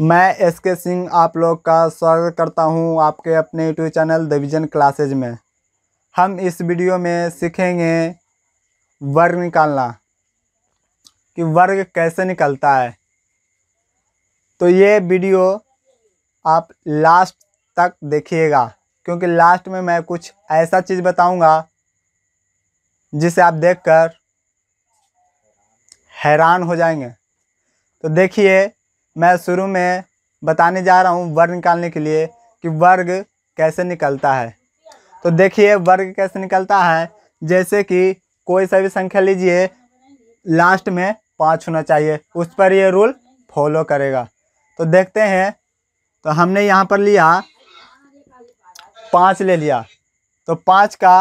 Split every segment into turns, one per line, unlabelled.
मैं एस के सिंह आप लोग का स्वागत करता हूं आपके अपने यूट्यूब चैनल डिवीजन क्लासेज में हम इस वीडियो में सीखेंगे वर्ग निकालना कि वर्ग कैसे निकलता है तो ये वीडियो आप लास्ट तक देखिएगा क्योंकि लास्ट में मैं कुछ ऐसा चीज़ बताऊंगा जिसे आप देखकर हैरान हो जाएंगे तो देखिए मैं शुरू में बताने जा रहा हूँ वर्ग निकालने के लिए कि वर्ग कैसे निकलता है तो देखिए वर्ग कैसे निकलता है जैसे कि कोई सा भी संख्या लीजिए लास्ट में पाँच होना चाहिए उस पर ये रूल फॉलो करेगा तो देखते हैं तो हमने यहाँ पर लिया पाँच ले लिया तो पाँच का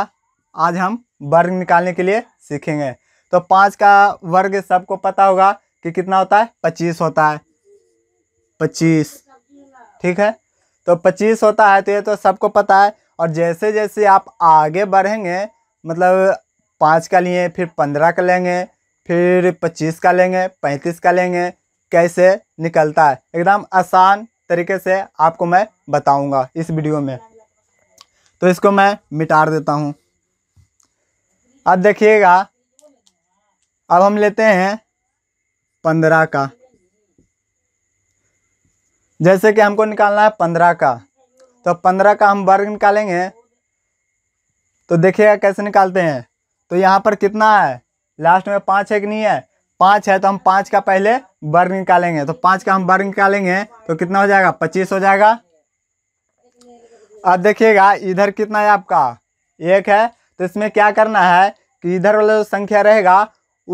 आज हम वर्ग निकालने के लिए सीखेंगे तो पाँच का वर्ग सबको पता होगा कि कितना होता है पच्चीस होता है पच्चीस ठीक है तो पच्चीस होता है तो ये तो सबको पता है और जैसे जैसे आप आगे बढ़ेंगे मतलब पाँच का लिए फिर पंद्रह का लेंगे फिर पच्चीस का लेंगे पैंतीस का लेंगे कैसे निकलता है एकदम आसान तरीके से आपको मैं बताऊंगा इस वीडियो में तो इसको मैं मिटार देता हूँ अब देखिएगा अब हम लेते हैं पंद्रह का जैसे कि हमको निकालना है पंद्रह का तो पंद्रह का हम वर्ग निकालेंगे तो देखिएगा कैसे निकालते हैं तो यहाँ पर कितना है लास्ट में पाँच है कि नहीं है पाँच है तो हम पाँच का पहले वर्ग निकालेंगे तो पाँच का हम वर्ग निकालेंगे तो कितना हो जाएगा पच्चीस हो जाएगा अब देखिएगा इधर कितना है आपका एक है तो इसमें क्या करना है कि इधर वाला जो संख्या रहेगा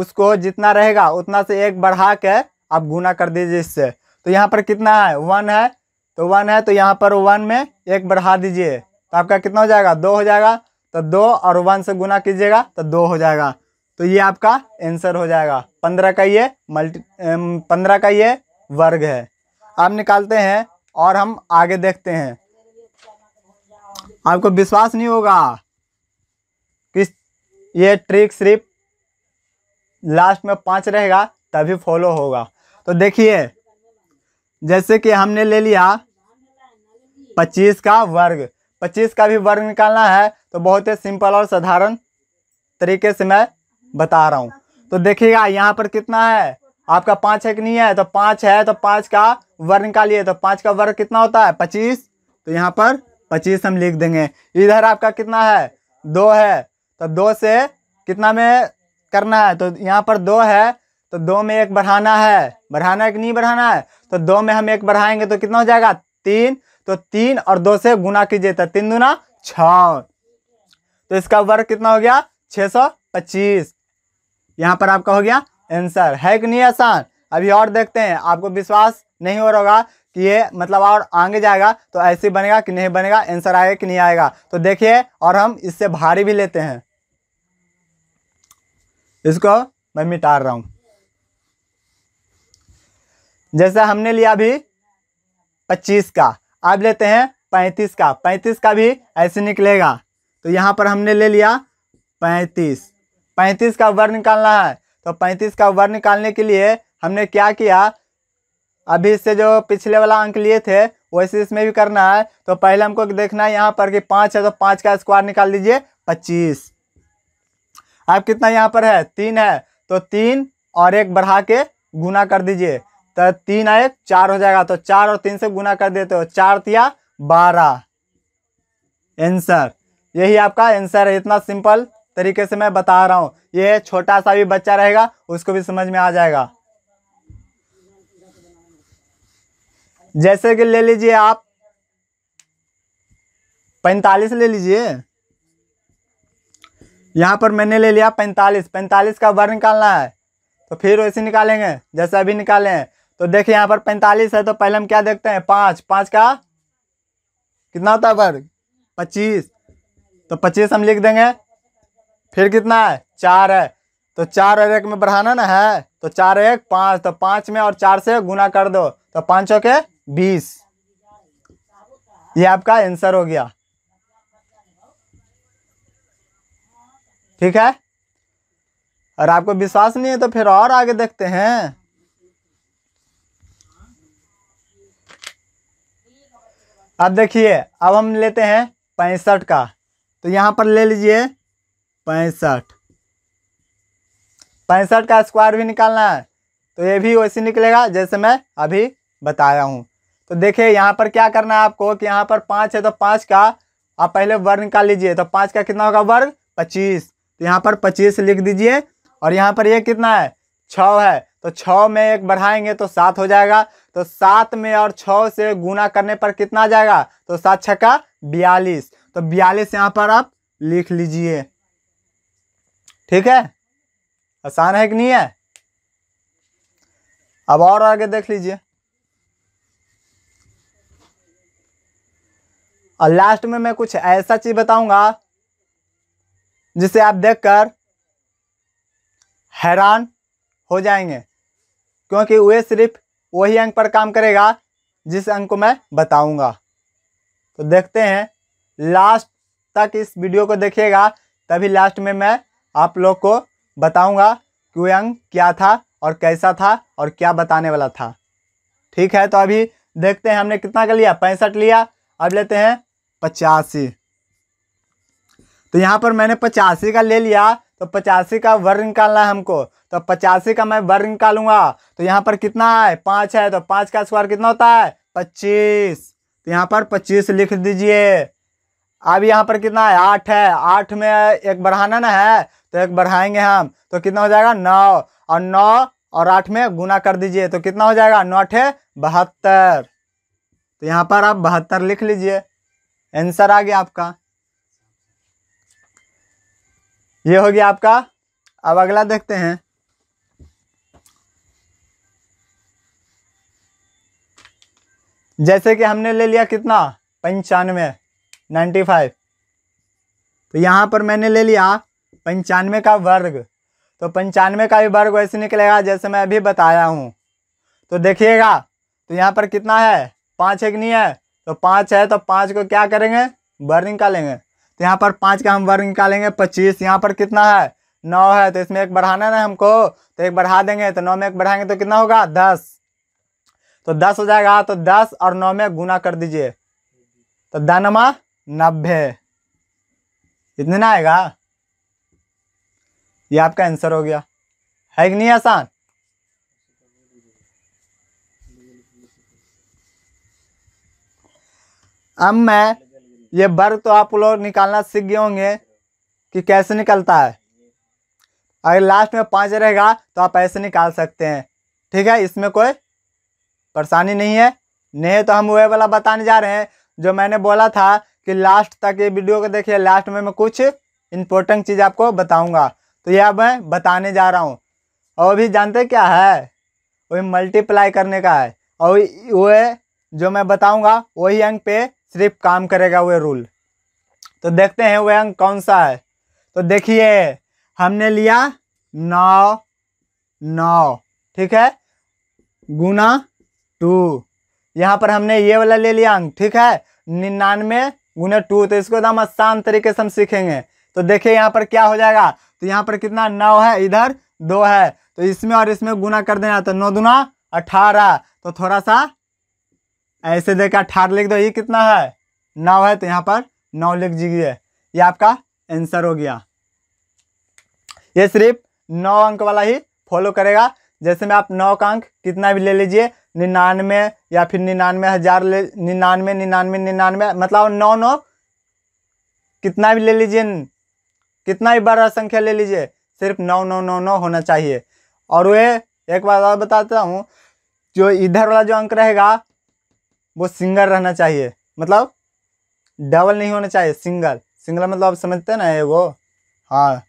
उसको जितना रहेगा उतना से एक बढ़ा के आप गुना कर दीजिए इससे तो यहाँ पर कितना है वन है तो वन है तो यहाँ पर वन में एक बढ़ा दीजिए तो आपका कितना हो जाएगा दो हो जाएगा तो दो और वन से गुना कीजिएगा तो दो हो जाएगा तो ये आपका आंसर हो जाएगा पंद्रह का ये मल्टी पंद्रह का ये वर्ग है आप निकालते हैं और हम आगे देखते हैं आपको विश्वास नहीं होगा कि ये ट्रिक सिर्फ लास्ट में पाँच रहेगा तभी फॉलो होगा तो देखिए जैसे कि हमने ले लिया पच्चीस का वर्ग पच्चीस का भी वर्ग निकालना है तो बहुत ही सिंपल और साधारण तरीके से मैं बता रहा हूँ तो देखिएगा यहाँ पर कितना है आपका पाँच है कि नहीं है तो पाँच है तो पाँच का वर्ग निकालिए तो पाँच का वर्ग कितना होता है पच्चीस तो यहाँ पर पच्चीस हम लिख देंगे इधर आपका कितना है दो है तो दो से कितना में करना है तो यहाँ पर दो है तो दो में एक बढ़ाना है बढ़ाना है कि नहीं बढ़ाना है तो दो में हम एक बढ़ाएंगे तो कितना हो जाएगा तीन तो तीन और दो से गुना कीजिए तो तीन गुना छ तो इसका वर्ग कितना हो गया छ सौ पच्चीस यहाँ पर आपका हो गया आंसर है कि नहीं आसान अभी और देखते हैं आपको विश्वास नहीं हो रहा होगा कि ये मतलब और आगे जाएगा तो ऐसे बनेगा कि नहीं बनेगा आंसर आएगा कि नहीं आएगा तो देखिए और हम इससे भारी भी लेते हैं इसको मैं मिटार रहा हूँ जैसा हमने लिया अभी पच्चीस का अब लेते हैं पैंतीस का पैंतीस का भी ऐसे निकलेगा तो यहाँ पर हमने ले लिया पैंतीस पैंतीस का वर्ग निकालना है तो पैंतीस का वर्ग निकालने के लिए हमने क्या किया अभी इससे जो पिछले वाला अंक लिए थे वैसे इसमें भी करना है तो पहले हमको देखना है यहाँ पर कि पाँच है तो पाँच का स्क्वायर निकाल दीजिए पच्चीस अब कितना यहाँ पर है तीन है तो तीन और एक बढ़ा के गुना कर दीजिए तो तीन आए चार हो जाएगा तो चार और तीन से गुना कर देते हो चार तिया बारह आंसर यही आपका आंसर है इतना सिंपल तरीके से मैं बता रहा हूँ ये छोटा सा भी बच्चा रहेगा उसको भी समझ में आ जाएगा जैसे कि ले लीजिए आप पैंतालीस ले लीजिए यहाँ पर मैंने ले लिया पैंतालीस पैंतालीस का वर्ग निकालना है तो फिर वैसे निकालेंगे जैसे अभी निकाले हैं तो देखिए यहाँ पर पैंतालीस है तो पहले हम क्या देखते हैं पाँच पाँच का कितना होता है वर्ग पच्चीस तो पच्चीस हम लिख देंगे फिर कितना है चार है तो चार और एक में बढ़ाना ना है तो चार एक पाँच तो पाँच में और चार से गुना कर दो तो पाँचों के बीस ये आपका आंसर हो गया ठीक है और आपको विश्वास नहीं है तो फिर और आगे देखते हैं अब देखिए अब हम लेते हैं पैंसठ का तो यहाँ पर ले लीजिए पैंसठ पैंसठ का स्क्वायर भी निकालना है तो ये भी वैसे निकलेगा जैसे मैं अभी बताया हूँ तो देखिए यहाँ पर क्या करना है आपको कि यहाँ पर पाँच है तो पाँच का आप पहले वर्ग निकाल लीजिए तो पाँच का कितना होगा वर्ग पच्चीस तो यहाँ पर पच्चीस लिख दीजिए और यहाँ पर ये कितना है छ है तो छः में एक बढ़ाएंगे तो सात हो जाएगा तो सात में और छः से गुना करने पर कितना आ जाएगा तो सात छक्का बयालीस तो बयालीस यहाँ पर आप लिख लीजिए ठीक है आसान है कि नहीं है अब और आगे देख लीजिए और लास्ट में मैं कुछ ऐसा चीज़ बताऊंगा जिसे आप देखकर हैरान हो जाएंगे क्योंकि वह सिर्फ वही अंक पर काम करेगा जिस अंक को मैं बताऊंगा तो देखते हैं लास्ट तक इस वीडियो को देखिएगा तभी लास्ट में मैं आप लोग को बताऊंगा कि वह अंक क्या था और कैसा था और क्या बताने वाला था ठीक है तो अभी देखते हैं हमने कितना का लिया पैंसठ लिया अब लेते हैं पचासी तो यहाँ पर मैंने पचासी का ले लिया तो पचासी का वर्ग निकालना है हमको तो पचासी का मैं वर्ग निकालूंगा तो यहाँ पर कितना है पाँच है तो पाँच का स्क्वायर कितना होता है पच्चीस तो यहाँ पर पच्चीस लिख दीजिए अब यहाँ पर कितना है आठ है आठ में एक बढ़ाना ना है तो एक बढ़ाएंगे हम तो कितना हो जाएगा नौ और नौ और आठ में गुना कर दीजिए तो कितना हो जाएगा नौ अठे बहत्तर तो यहाँ पर आप बहत्तर लिख लीजिए आंसर आ गया आपका ये हो गया आपका अब अगला देखते हैं जैसे कि हमने ले लिया कितना पंचानवे नाइन्टी फाइव तो यहाँ पर मैंने ले लिया पंचानवे का वर्ग तो पंचानवे का भी वर्ग वैसे निकलेगा जैसे मैं अभी बताया हूँ तो देखिएगा तो यहाँ पर कितना है पाँच एक नहीं है तो पाँच है तो पाँच को क्या करेंगे वर्ग निकालेंगे तो यहाँ पर पाँच का हम वर्ग निकालेंगे पच्चीस यहाँ पर कितना है नौ है तो इसमें एक बढ़ाना है हमको तो एक बढ़ा देंगे तो नौ में एक बढ़ाएंगे तो कितना होगा दस तो दस हो जाएगा तो दस और नौ में गुना कर दीजिए तो दनमा नब्बे इतने ना आएगा ये आपका आंसर हो गया है कि नहीं आसान अब मैं ये वर्ग तो आप लोग निकालना सीख गए होंगे कि कैसे निकलता है अगर लास्ट में पाँच रहेगा तो आप ऐसे निकाल सकते हैं ठीक है इसमें कोई परेशानी नहीं है नहीं तो हम वह वाला बताने जा रहे हैं जो मैंने बोला था कि लास्ट तक ये वीडियो को देखिए लास्ट में मैं कुछ इम्पोर्टेंट चीज़ आपको बताऊंगा तो यह मैं बताने जा रहा हूँ और भी जानते क्या है वही मल्टीप्लाई करने का है और वह जो मैं बताऊंगा वही अंक पे सिर्फ काम करेगा वह रूल तो देखते हैं वह अंक कौन सा है तो देखिए हमने लिया नौ नौ ठीक है गुना टू यहाँ पर हमने ये वाला ले लिया अंक ठीक है निन्यानवे गुना टू तो इसको एकदम तो आसान तरीके से हम सीखेंगे तो देखिए यहाँ पर क्या हो जाएगा तो यहाँ पर कितना नौ है इधर दो है तो इसमें और इसमें गुना कर देना तो नौ दुना अठारह तो थोड़ा सा ऐसे देखा ठार लिख दो ये कितना है नौ है तो यहाँ पर नौ लिख दीजिए ये आपका आंसर हो गया ये सिर्फ नौ अंक वाला ही फॉलो करेगा जैसे में आप नौ का अंक कितना भी ले लीजिए निन्यानवे या फिर निन्यानवे हज़ार ले निन्यानवे निन्यानवे निन्यानवे मतलब नौ नौ कितना भी ले लीजिए कितना भी बड़ा संख्या ले लीजिए सिर्फ नौ नौ नौ नौ होना चाहिए और वह एक बात और बताता हूँ जो इधर वाला जो अंक रहेगा वो सिंगल रहना चाहिए मतलब डबल नहीं होना चाहिए सिंगल सिंगल मतलब आप समझते हैं ना ये वो हाँ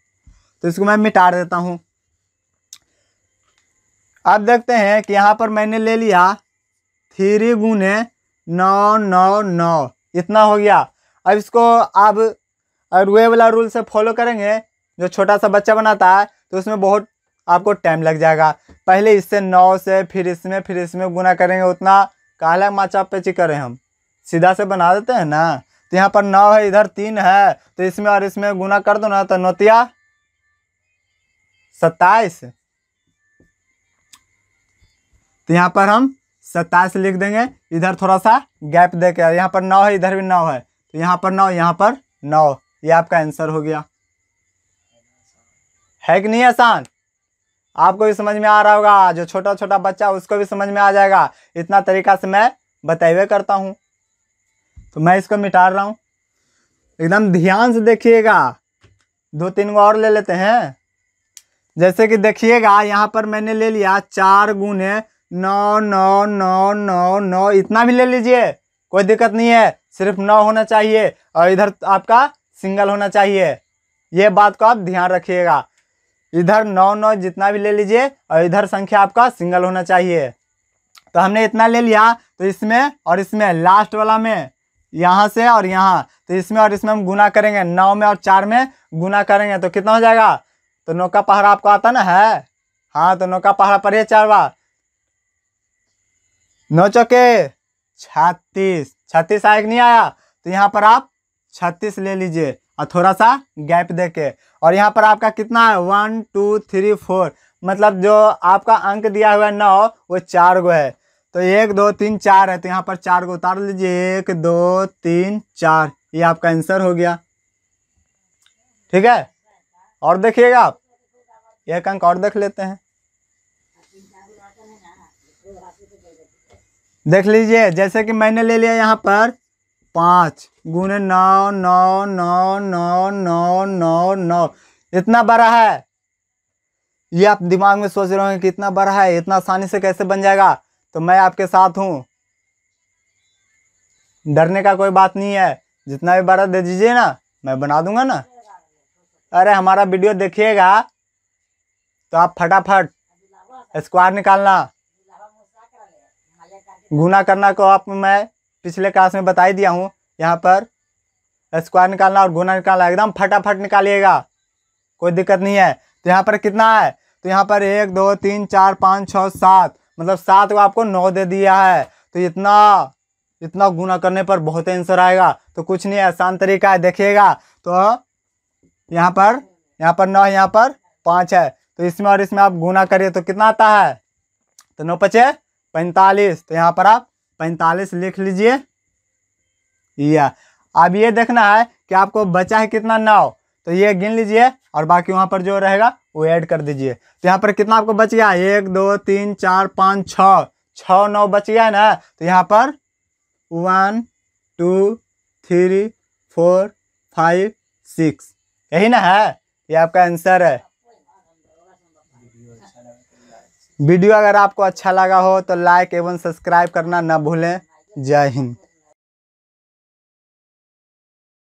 तो इसको मैं मिटा देता हूँ अब देखते हैं कि यहाँ पर मैंने ले लिया थ्री गुने नौ नौ नौ इतना हो गया अब इसको आप अगर वे वाला रूल से फॉलो करेंगे जो छोटा सा बच्चा बनाता है तो उसमें बहुत आपको टाइम लग जाएगा पहले इससे नौ से फिर इसमें फिर इसमें गुना करेंगे उतना काला माचा पे करें हम सीधा से बना देते हैं ना तो यहाँ पर नौ है इधर तीन है तो इसमें और इसमें गुना कर दो ना तो नोतिया सत्ताईस तो यहाँ पर हम सत्ताईस लिख देंगे इधर थोड़ा सा गैप दे के यहाँ पर नौ है इधर भी नौ है तो यहाँ पर नौ यहाँ पर नौ ये यह आपका आंसर हो गया है कि नहीं आसान आपको भी समझ में आ रहा होगा जो छोटा छोटा बच्चा उसको भी समझ में आ जाएगा इतना तरीका से मैं बताइए करता हूँ तो मैं इसको मिटा रहा हूँ एकदम ध्यान से देखिएगा दो तीन गो और ले लेते हैं जैसे कि देखिएगा यहाँ पर मैंने ले लिया चार गुने नौ नौ नौ नौ नौ इतना भी ले लीजिए कोई दिक्कत नहीं है सिर्फ नौ होना चाहिए और इधर आपका सिंगल होना चाहिए ये बात को आप ध्यान रखिएगा इधर नौ नौ जितना भी ले लीजिए और इधर संख्या आपका सिंगल होना चाहिए तो हमने इतना ले लिया तो इसमें और इसमें लास्ट वाला में यहाँ से और यहाँ तो इसमें और इसमें हम गुना करेंगे नौ में और चार में गुना करेंगे तो कितना हो जाएगा तो नौका पहाड़ा आपको आता ना है हाँ तो नौका पहाड़ा पढ़िए चार बार नौ चौके छत्तीस छत्तीस आए नहीं आया तो यहाँ पर आप छत्तीस ले लीजिए और थोड़ा सा गैप दे के और यहाँ पर आपका कितना है वन टू थ्री फोर मतलब जो आपका अंक दिया हुआ है नौ वो चार गो है तो एक दो तीन चार है तो यहाँ पर चार गो उतार लीजिए एक दो तीन चार ये आपका आंसर हो गया ठीक है और देखिएगा आप एक अंक और देख लेते हैं देख लीजिए जैसे कि मैंने ले लिया यहाँ पर पाँच गुने नौ नौ नौ नौ नौ नौ नौ इतना बड़ा है ये आप दिमाग में सोच रहे होंगे कि इतना बड़ा है इतना आसानी से कैसे बन जाएगा तो मैं आपके साथ हूँ डरने का कोई बात नहीं है जितना भी बड़ा दे दीजिए ना मैं बना दूंगा ना अरे हमारा वीडियो देखिएगा तो आप फटाफट स्क्वायर निकालना गुना करना को आप मैं पिछले क्लास में बता ही दिया हूँ यहाँ पर स्क्वायर निकालना और गुना निकालना एकदम फटाफट निकालिएगा कोई दिक्कत नहीं है तो यहाँ पर कितना है तो यहाँ पर एक दो तीन चार पाँच छः सात मतलब सात को आपको नौ दे दिया है तो इतना इतना गुना करने पर बहुत आंसर आएगा तो कुछ नहीं आसान तरीका है देखिएगा तो यहाँ पर यहाँ पर नौ यहाँ पर पाँच है तो इसमें और इसमें आप गुना करिए तो कितना आता है तो नौ पचे पैंतालीस तो यहाँ पर आप पैंतालीस लिख लीजिए या अब ये देखना है कि आपको बचा है कितना नाव तो ये गिन लीजिए और बाकी वहाँ पर जो रहेगा वो ऐड कर दीजिए तो यहाँ पर कितना आपको बच गया एक दो तीन चार पाँच छः छः नौ बच गया ना तो यहाँ पर one two three four five six यही ना है ये आपका आंसर है वीडियो अगर आपको अच्छा लगा हो तो लाइक एवं सब्सक्राइब करना ना भूलें जय हिंद